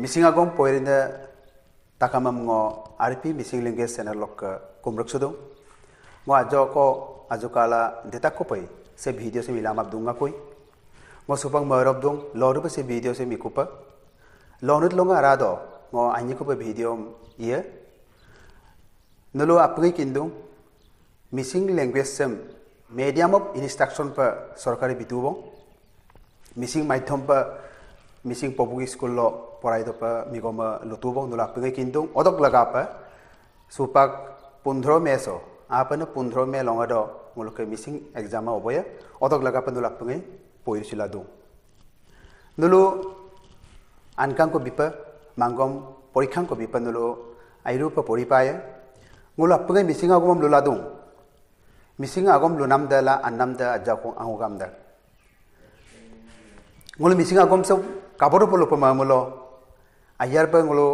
Missing अगोम पोइरिन ताकामम गो आरपी मिसिंग लैंग्वेज चैनल लक कुमरक सुदो ngो आजो को आजो काला देता को पई से वीडियो से मिलाम दूंगा कोई गो सुपंग मरब दुंग लोरु से वीडियो से मिकुप लोनुत लोंगा रादो गो आइनि को वीडियो ये नलो आपगे किंदु Mising language same medium of instruction पर सरकारी बितुबो मिसिंग माध्यम पर mising pobugi school lo porai dopa migoma lutubong dula pengai kindung odok laga pa supak pundro meso apa na pundro me longa do ngulo ke mising exama oboya odok laga pa dula pengai poir sila dung nulu ankang ko bipa manggom porikang ko bipa nulu airupa poripaya ngulo pengai mising agom lula dung mising agom lunam dala annam da ajakong angugam da ngulo mising agom sob kaborupulupumamulo ayarpangulo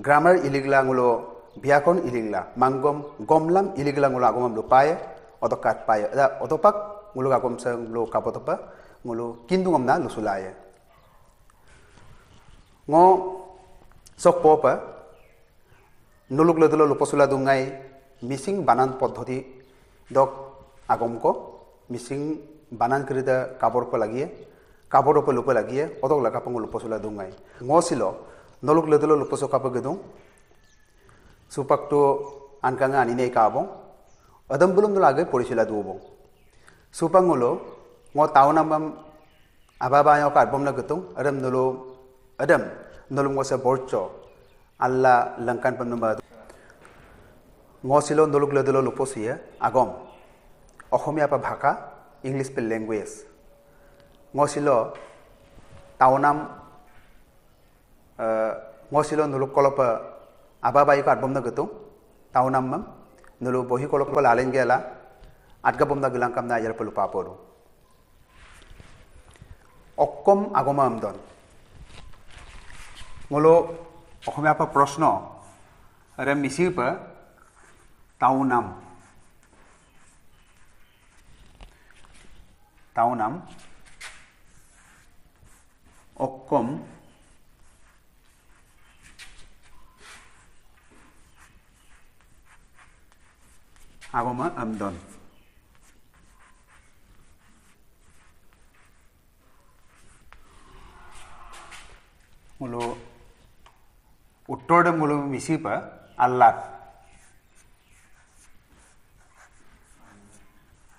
grammar iliglangulo biakon ilingla mangom gomlam iliglangulo agomam lupaye odokat paye da odopak ngulu agom sang lo kapotopa ngulu kindungam na lusulaye ngo sok popa nuluk lodolo luposula dungai Mising বানান পদ্ধতি দক আগমক মিচিং বানান কৃতা কাপড় লাগিয়ে কাপড় ওপর লুপে লাগিয়ে অতক লাগা পাঙ্গু লুপসুলা দুঙ্গাই ngosilo nolok ledelo luposo kapagedung supakto আনি আনিনে কাবং অদম বুলুম দল আগে পড়েছিলা দুবং সুপাঙ্গুলো ম তাও নাম আবাবায় কারবম না গতুং আরম নলো আদম নলো মসে বর্চ আল্লাহ লঙ্কান পম নম্বর ম ছিল নলুক লেদলো লুপসিয়ে আগম অসমীয়া পা ভাষা ইংলিশ পে language ngosilo taunam ngosilo nulu kolopa ababai ko atbomna gitu taunam mam nulu bohi kolopa lalen gela atga bomna gilang kamna ajar pelu paporu okkom agoma amdon ngolo okhome apa prashno re misipa taunam taunam অক্ষম আগমা আমদন মোলো উত্তৰতে মোলো মিশি পা আল্লাহ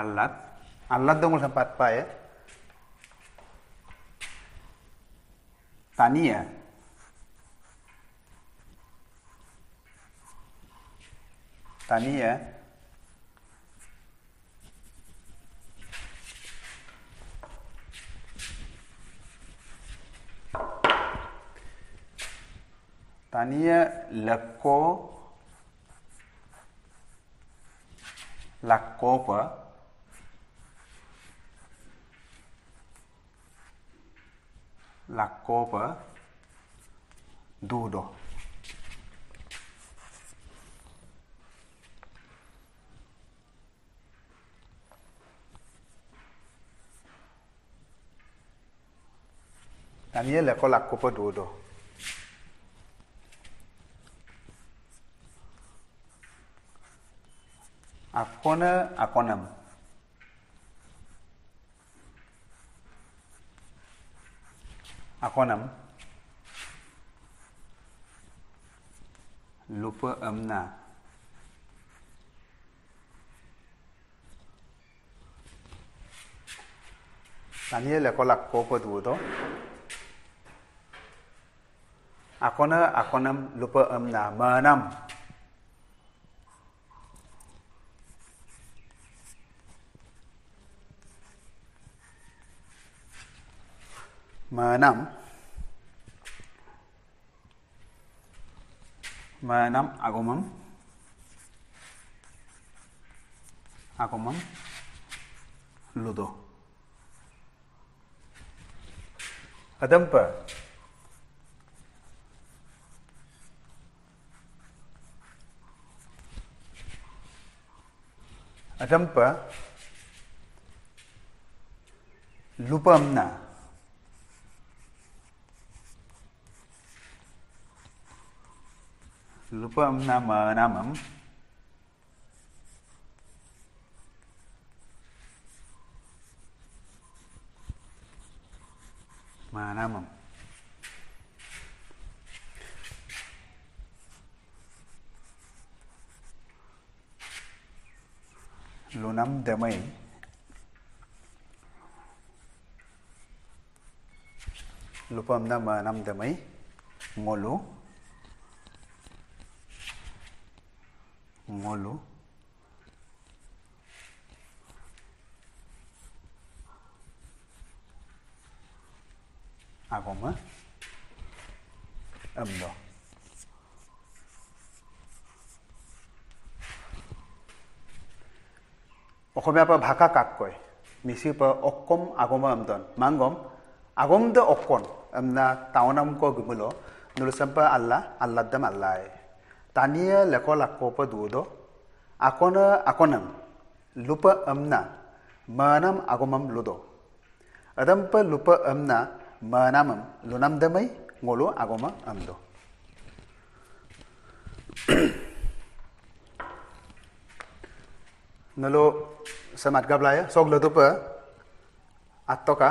আল্লাহ আল্লাহ দমল পাত পায় Tania. Tania. Tania Lako apa? la l'accopa dudo. Daniele con l'accopa dudo. Accona, aconam. અકોનમ લોપ અમના Tani le kolak kopo tu to. Akona akonam lupa amna manam. menam menam agumam agumam ludo adampa adampa lupamna Rupam Nama Namam. Manamam. Lunam Damai. Lupam Nama Nam Damai. Molu. solo. A ah, goma. Eh? Amb do. অসমীয়াৰ পৰা ভাষা কাক কয় মিচিৰ পৰা অকম আগম আমদন মাংগম আগম দ অকণ আমনা টাৱনাম ক গুমল নুলচাম্পা আল্লাহ আল্লাহ দাম আল্লাহ টানিয়ে লেখ आकोण आकोण लुप मानम मनम लुदो, लोदो अदमप लुप अमना मनाम लुनामदम मगमो नलो समात गबलाय सो लोद पत्त का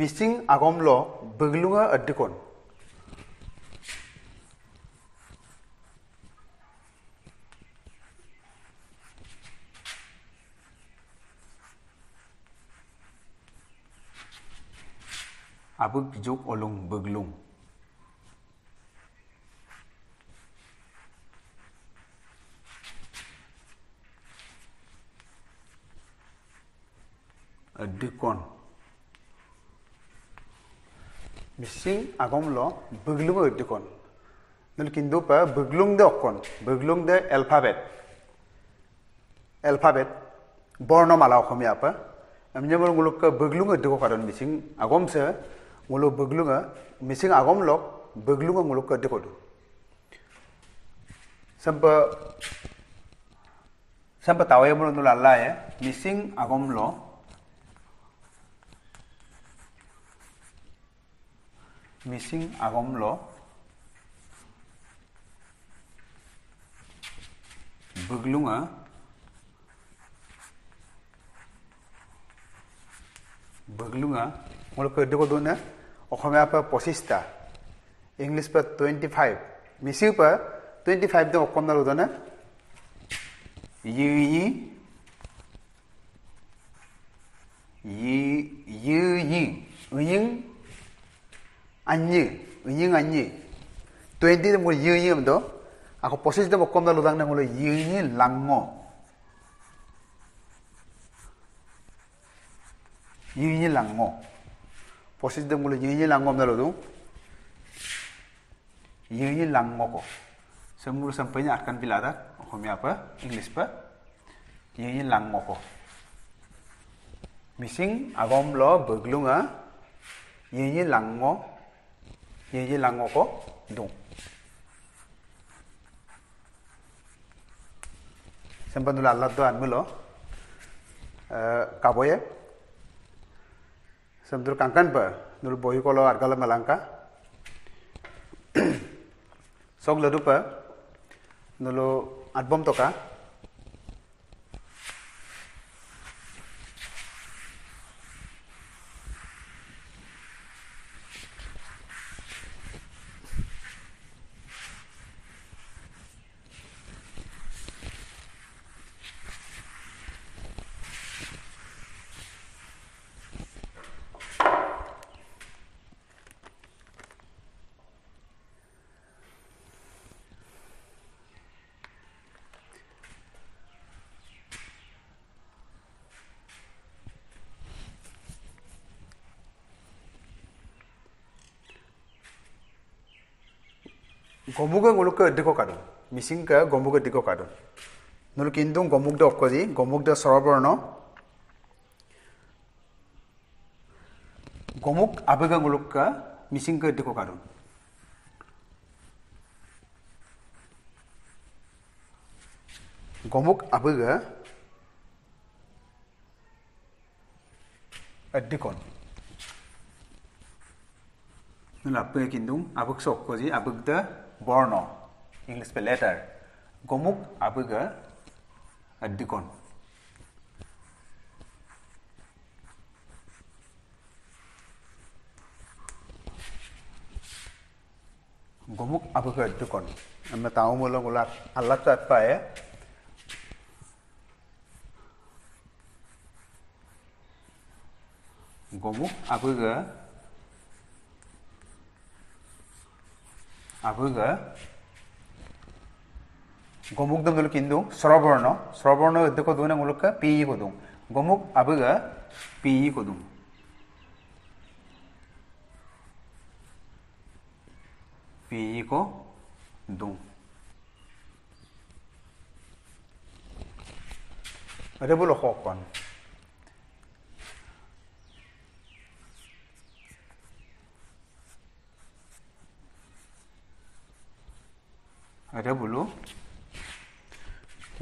మిస్సింగ్ అగంలో బిగులుగా అడ్డుకోను abuk juk olung beglung adikon Mising আগমল বগলুং উদ্যোগন কিন্তু বগলুং দে অকণ বগলুং দে এলফাবেট এলফাবেট বর্ণমালা অসমীয়া পা আমি যে মূলক বগলুং উদ্যোগ কারণ মিচিং আগমসে মূলক বগলুং মিচিং আগম লোক বগলুং মূলক উদ্যোগ সম্প সম্প তাওয়াই মূল আল্লাহ মিচিং আগমল মিচিং আগমল বগলুঙা বগলুঙা মোলোকে উদ্যোগ দিওঁ অসমীয়া পৰা পঁচিছটা ইংলিছ পৰা টুৱেণ্টি ফাইভ মিচিং পৰা টুৱেণ্টি ফাইভ দিওঁ অসম দাল উদনে ইউই ইউ ইউ ইং anjir, anjing anjir, twenty de mulu ying ying do ako posis de bokom da ludang nang ulo ying ying lango ying ying lango posis de mul ying ying lango melo do ying ying lango ko semul sampainya akan bilada komia apa english pa ying ying ko mising agom lo beglunga ah. ying ying lango yeeji lango ko dow sembandulo allah do an milo eh, kaboye semdur kankan ba nul boyi kolo argala malanka sogla dupa nulu adbom toka গমুকে গোলোককে অধিক কাটন মিচিংকে গমুক অধিক carton নল কিন্তু গমুগ্ধ অকজি গমুগ্ধ স্বৰবৰ্ণ গমুক আবেগ গোলোককে মিচিংকে অধিক carton গমুক আবেগ অধিকন নল আপে কিন্তু আবেগ চকজি আবেগ দা বৰ্ণ ইংলিছ পে লেটাৰ গমুক আবেগ দিকণ গমুক আবেগ দিকণ আমি তাও মূলক ওলাত আল্লাহ তাত পায়ে গমুক আবেগ আগুইগ গমুক দঙ্গল কিন্তু শ্রবর্ণ শ্রবর্ণ এদিকে দু উলকে পিই কদুম গমুক আবুগ পিই কদুম পিই কো দু রেবুল হক কন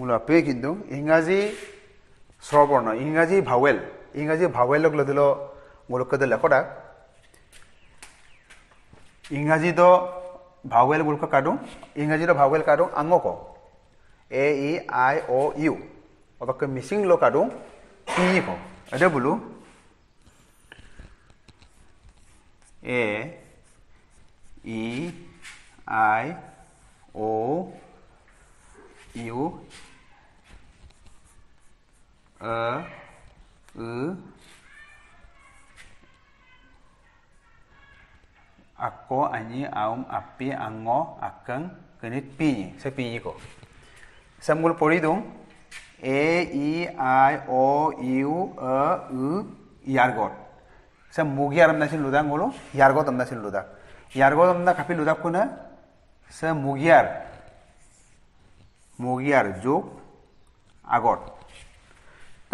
মূলাপে কিন্তু ইংৰাজী স্বৰবৰ্ণ ইংৰাজী ভাৱেল ইংৰাজী ভাৱেলক লৈ দিলেও গোলকীয় লেখতা ইংৰাজীত ভাৱেল গোলক কাটো ইংৰাজীত ভাৱেল কাটো আঙক এ E I O U অটককৈ Mising লৈ কাটো তিনি ক এতিয়া বোলো A E I O U e e ako anyi aum api ango akang kenit pi sa pi ko samul pori dong e i i o u e u yargot sa mugi aram nasin luda golo yargot am nasin luda. yargot am na kapi luda kuna sa mugiar mugiar jok, agot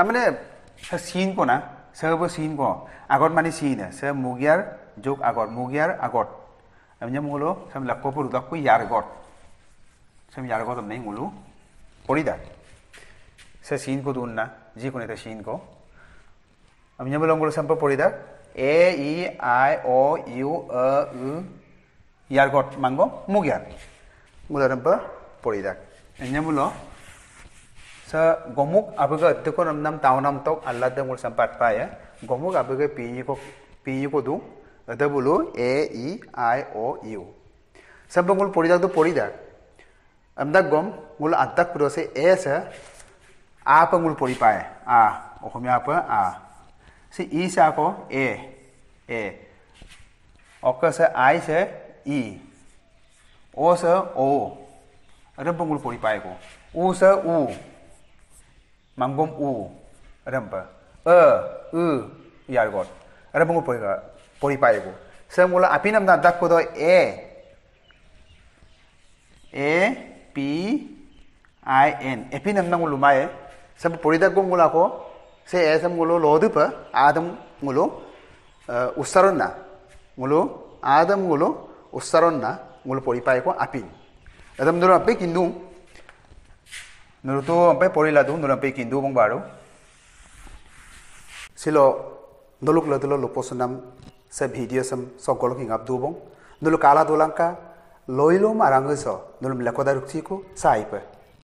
তাৰমানে চিন না চব চিন ক আগত মানে চিন চে মুগিয়াৰ যুগ আগত মুগিয়াৰ আগত আমি যে মোলো চব লাক কপুৰ লাক ইয়াৰ আগত চব ইয়াৰ আগত আমি মোলো পৰিদা চে চিন কোদ উন্না যিকোনো এটা চিন ক আমি যাব লগ sump পৰিদা A E I O U অ ই ইয়াৰ ঘৰত মাংগ মুগিয়াৰ বোলো চাম্প পৰিদা এনে বোলো সা গমুক আবগা অধ্যক্ষ নাম নাম টাউ নাম টক আল্লাহ দ মসা পাট পায় গমুক আবগা পি ই কো পি ই কো দু আ দ বুলু এ ই আই ও ইউ সব বংগুল পরিদা পরিদা আ দ গম গুলো আদাক পুরসে এ হ আ কঙ্গুল পরি পায় আ ওহমি আপ আ সি ই সা কো এ এ ও কস হ আই সে ই ও স ও অরে বংগুল পরি পায় কো উ স উ man gom u rempa ă ư iar got rempa ngu poiga pori pai go sem gula apinam da dak kodo e e p i n apinam na ngulu mai sem pori dak gom gula ko se e sem gulu lodu pa adam ngulu usaronna ngulu adam ngulu usaronna ngulu pori pai ko apin adam dulu ape kindung নুরুতু আমপে পড়িলা দু নুরম্পে কিন্দু বং বারু সিলো নুলুক লদুলো লুপোসনাম সে video সাম সকল হিং up দুবং নুলুক আলা দোলাঙ্কা লইলুম আরাঙ্গস নুলুম লেকদা রুকচিকু সাইপে